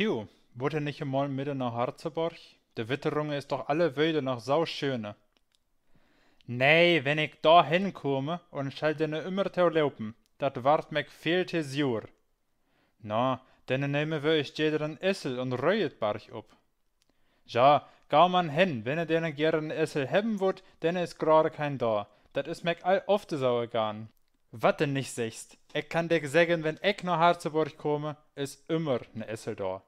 Theo, wurde nicht einmal mitten nach Harzeborg? Der Witterung ist doch alle Wöde noch sauschöne. Nee, wenn ich da hinkomme und schall dene immer tau laufen, dat wart meg viel te jur. Na, denne nehme wir ich jederen Essel und barch op. Ja, gau man hin, wenn er denen gern Essel haben wird, denn is gerade kein da. Dat is meg all oft sauer garn. Wat denn nicht sechst? Ich kann dir sagen, wenn ich nach Harzeburg komme, is immer ne Essel da.